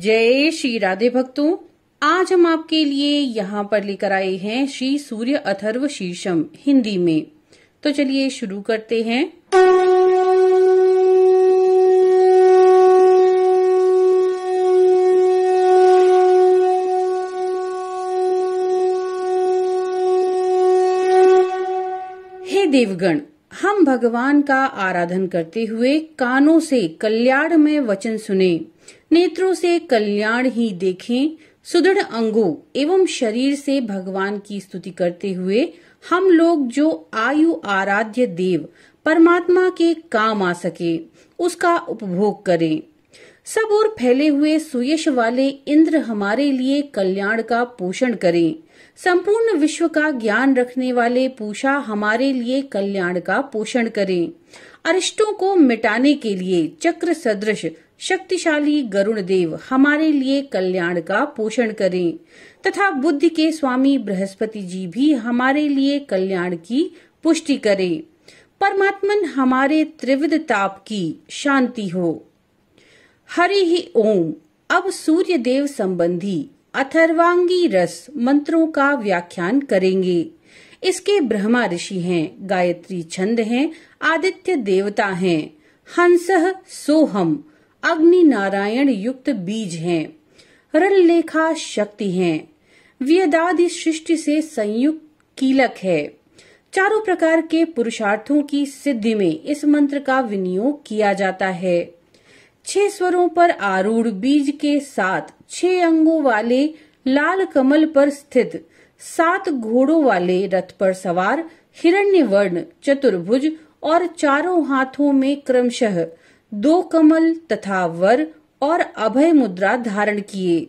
जय श्री राधे भक्तों आज हम आपके लिए यहाँ पर लेकर आए हैं श्री सूर्य अथर्व शीर्षम हिंदी में तो चलिए शुरू करते हैं हे देवगण हम भगवान का आराधन करते हुए कानों से कल्याण में वचन सुने नेत्रों से कल्याण ही देखें सुदृढ़ अंगों एवं शरीर से भगवान की स्तुति करते हुए हम लोग जो आयु आराध्य देव परमात्मा के काम आ सके उसका उपभोग करें सब और फैले हुए सुयश वाले इंद्र हमारे लिए कल्याण का पोषण करें संपूर्ण विश्व का ज्ञान रखने वाले पूषा हमारे लिए कल्याण का पोषण करें अरिष्टों को मिटाने के लिए चक्र सदृश शक्तिशाली गरुण देव हमारे लिए कल्याण का पोषण करें तथा बुद्ध के स्वामी बृहस्पति जी भी हमारे लिए कल्याण की पुष्टि करें परमात्मन हमारे त्रिविध ताप की शांति हो हरि ही ओम अब सूर्य देव संबंधी अथर्वांगी रस मंत्रों का व्याख्यान करेंगे इसके ब्रह्मा ऋषि हैं गायत्री छंद हैं आदित्य देवता हैं हंस सोहम अग्नि नारायण युक्त बीज हैं रल लेखा शक्ति हैं व्यदादि सृष्टि से संयुक्त कीलक है चारों प्रकार के पुरुषार्थों की सिद्धि में इस मंत्र का विनियोग किया जाता है छह स्वरों पर आरूढ़ बीज के साथ छह अंगों वाले लाल कमल पर स्थित सात घोड़ों वाले रथ पर सवार हिरण्य वर्ण चतुर्भुज और चारों हाथों में क्रमशः दो कमल तथा वर और अभय मुद्रा धारण किए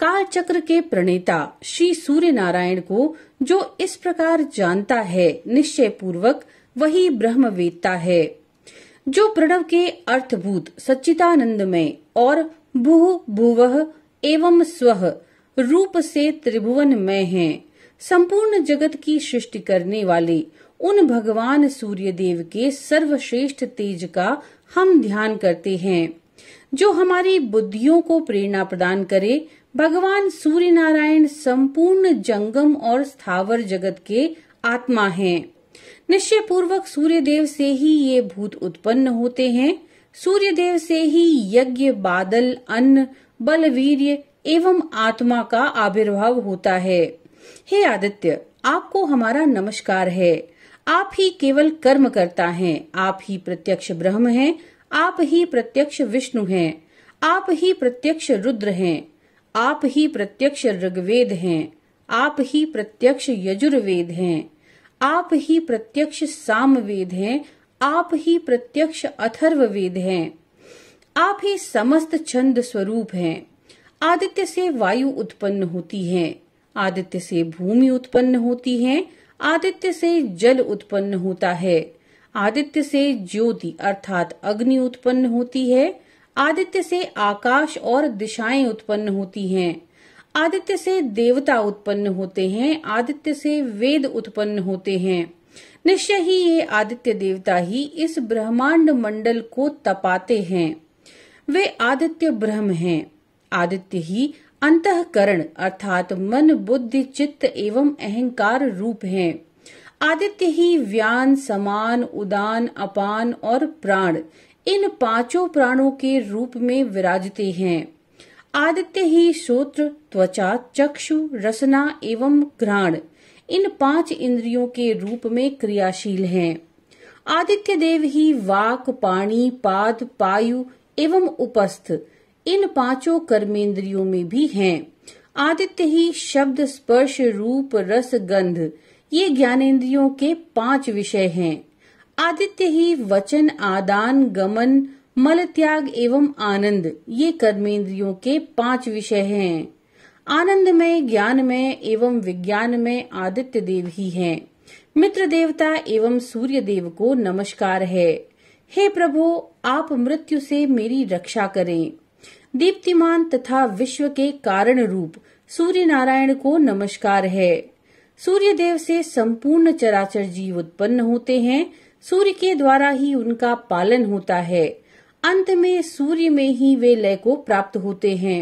काल चक्र के प्रणेता श्री सूर्य नारायण को जो इस प्रकार जानता है निश्चय पूर्वक वही ब्रह्मवेत्ता है जो प्रणव के अर्थभूत सच्चिदानंदमय और भूह भूव एवं स्व रूप से त्रिभुवन में है संपूर्ण जगत की सृष्टि करने वाले उन भगवान सूर्य देव के सर्वश्रेष्ठ तेज का हम ध्यान करते हैं जो हमारी बुद्धियों को प्रेरणा प्रदान करे भगवान सूर्य नारायण संपूर्ण जंगम और स्थावर जगत के आत्मा हैं निश्चय पूर्वक सूर्य देव से ही ये भूत उत्पन्न होते हैं सूर्य देव से ही यज्ञ बादल अन्न बल वीर एवं आत्मा का आविर्भाव होता है हे आदित्य आपको हमारा नमस्कार है आप ही केवल कर्म करता है आप ही प्रत्यक्ष ब्रह्म हैं, आप ही प्रत्यक्ष विष्णु हैं, आप ही प्रत्यक्ष रुद्र हैं, आप ही प्रत्यक्ष ऋग्वेद हैं, आप ही प्रत्यक्ष यजुर्वेद हैं आप ही प्रत्यक्ष सामवेद हैं आप ही प्रत्यक्ष अथर्ववेद हैं आप ही समस्त छंद स्वरूप हैं आदित्य से वायु उत्पन्न होती है आदित्य से भूमि उत्पन्न होती है आदित्य से जल उत्पन्न होता है आदित्य से ज्योति अर्थात अग्नि उत्पन्न होती है आदित्य से आकाश और दिशाएं उत्पन्न होती हैं आदित्य से देवता उत्पन्न होते हैं आदित्य से वेद उत्पन्न होते हैं निश्चय ही ये आदित्य देवता ही इस ब्रह्मांड मंडल को तपाते हैं वे आदित्य ब्रह्म हैं आदित्य ही अंतकरण अर्थात मन बुद्धि चित्त एवं अहंकार रूप हैं आदित्य ही व्यान समान उदान अपान और प्राण इन पांचों प्राणों के रूप में विराजते हैं आदित्य ही श्रोत्र त्वचा चक्षु रसना एवं घ्राण इन पांच इंद्रियों के रूप में क्रियाशील हैं। आदित्य देव ही वाक पाणी पाद पायु एवं उपस्थ इन पांचों कर्मेंद्रियों में भी हैं। आदित्य ही शब्द स्पर्श रूप रस गंध ये ज्ञानेन्द्रियों के पांच विषय हैं। आदित्य ही वचन आदान गमन मल त्याग एवं आनंद ये कर्मेंद्रियों के पांच विषय हैं। आनंद में ज्ञान में एवं विज्ञान में आदित्य देव ही हैं। मित्र देवता एवं सूर्य देव को नमस्कार है हे प्रभु आप मृत्यु से मेरी रक्षा करें दीप्तिमान तथा विश्व के कारण रूप सूर्य नारायण को नमस्कार है सूर्य देव से संपूर्ण चराचर जीव उत्पन्न होते हैं सूर्य के द्वारा ही उनका पालन होता है अंत में सूर्य में ही वे लय को प्राप्त होते हैं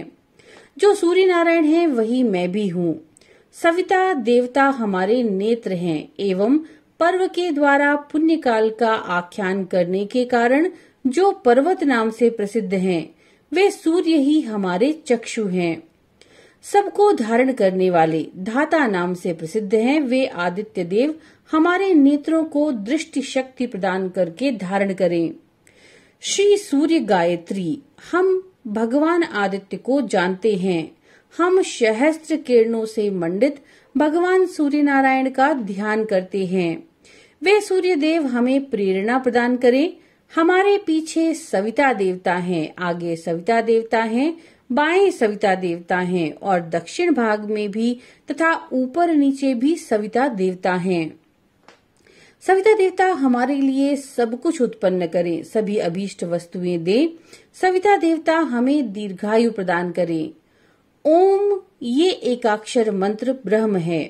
जो सूर्य नारायण है वही मैं भी हूँ सविता देवता हमारे नेत्र हैं एवं पर्व के द्वारा पुण्य काल का आख्यान करने के कारण जो पर्वत नाम से प्रसिद्ध हैं, वे सूर्य ही हमारे चक्षु हैं सबको धारण करने वाले धाता नाम से प्रसिद्ध हैं वे आदित्य देव हमारे नेत्रों को दृष्टि शक्ति प्रदान करके धारण करें श्री सूर्य गायत्री हम भगवान आदित्य को जानते हैं हम सहस्त्र किरणों से मंडित भगवान सूर्य नारायण का ध्यान करते हैं वे सूर्य देव हमें प्रेरणा प्रदान करें हमारे पीछे सविता देवता हैं, आगे सविता देवता हैं, बाएं सविता देवता हैं और दक्षिण भाग में भी तथा ऊपर नीचे भी सविता देवता हैं। सविता देवता हमारे लिए सब कुछ उत्पन्न करें सभी अभीष्ट वस्तुएं दें सविता देवता हमें दीर्घायु प्रदान करें ओम ये एकाक्षर मंत्र ब्रह्म है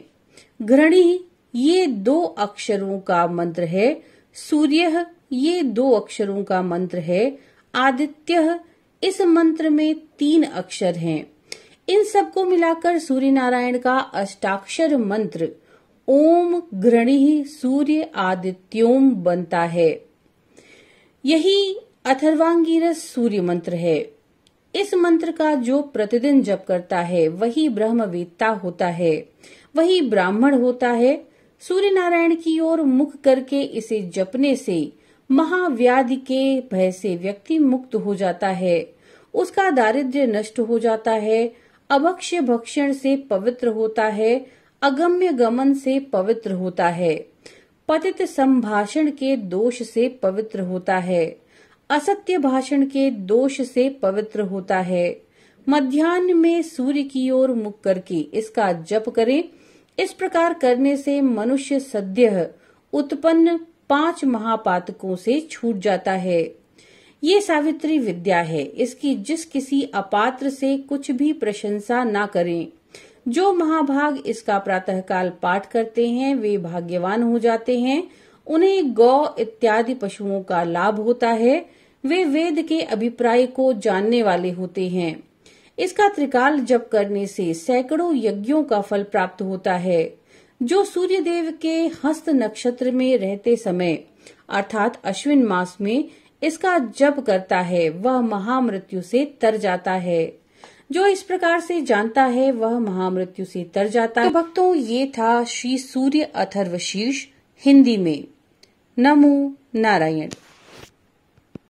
घृणी ये दो अक्षरों का मंत्र है सूर्य ये दो अक्षरों का मंत्र है आदित्य इस मंत्र में तीन अक्षर हैं। इन सबको मिलाकर सूर्य नारायण का अष्टाक्षर मंत्र ओम ग्रणी सूर्य आदित्योम बनता है यही अथर्वांगीरस सूर्य मंत्र है इस मंत्र का जो प्रतिदिन जप करता है वही ब्रह्मवेत्ता होता है वही ब्राह्मण होता है सूर्य नारायण की ओर मुख करके इसे जपने से महाव्याधि के भय से व्यक्ति मुक्त हो जाता है उसका दारिद्र्य नष्ट हो जाता है अभक्ष्य भक्षण से पवित्र होता है अगम्य गमन से पवित्र होता है पतित संभाषण के दोष से पवित्र होता है असत्य भाषण के दोष से पवित्र होता है मध्यान्ह में सूर्य की ओर मुख करके इसका जप करें इस प्रकार करने से मनुष्य सद्य उत्पन्न पांच महापातकों से छूट जाता है ये सावित्री विद्या है इसकी जिस किसी अपात्र से कुछ भी प्रशंसा ना करें जो महाभाग इसका प्रातःकाल पाठ करते हैं वे भाग्यवान हो जाते हैं उन्हें गौ इत्यादि पशुओं का लाभ होता है वे वेद के अभिप्राय को जानने वाले होते हैं इसका त्रिकाल जप करने से सैकड़ों यज्ञों का फल प्राप्त होता है जो सूर्य देव के हस्त नक्षत्र में रहते समय अर्थात अश्विन मास में इसका जप करता है वह महामृत्यु से तर जाता है जो इस प्रकार से जानता है वह महामृत्यु से तर जाता है तो भक्तों ये था श्री सूर्य अथर्वशीर्ष हिंदी में नमो नारायण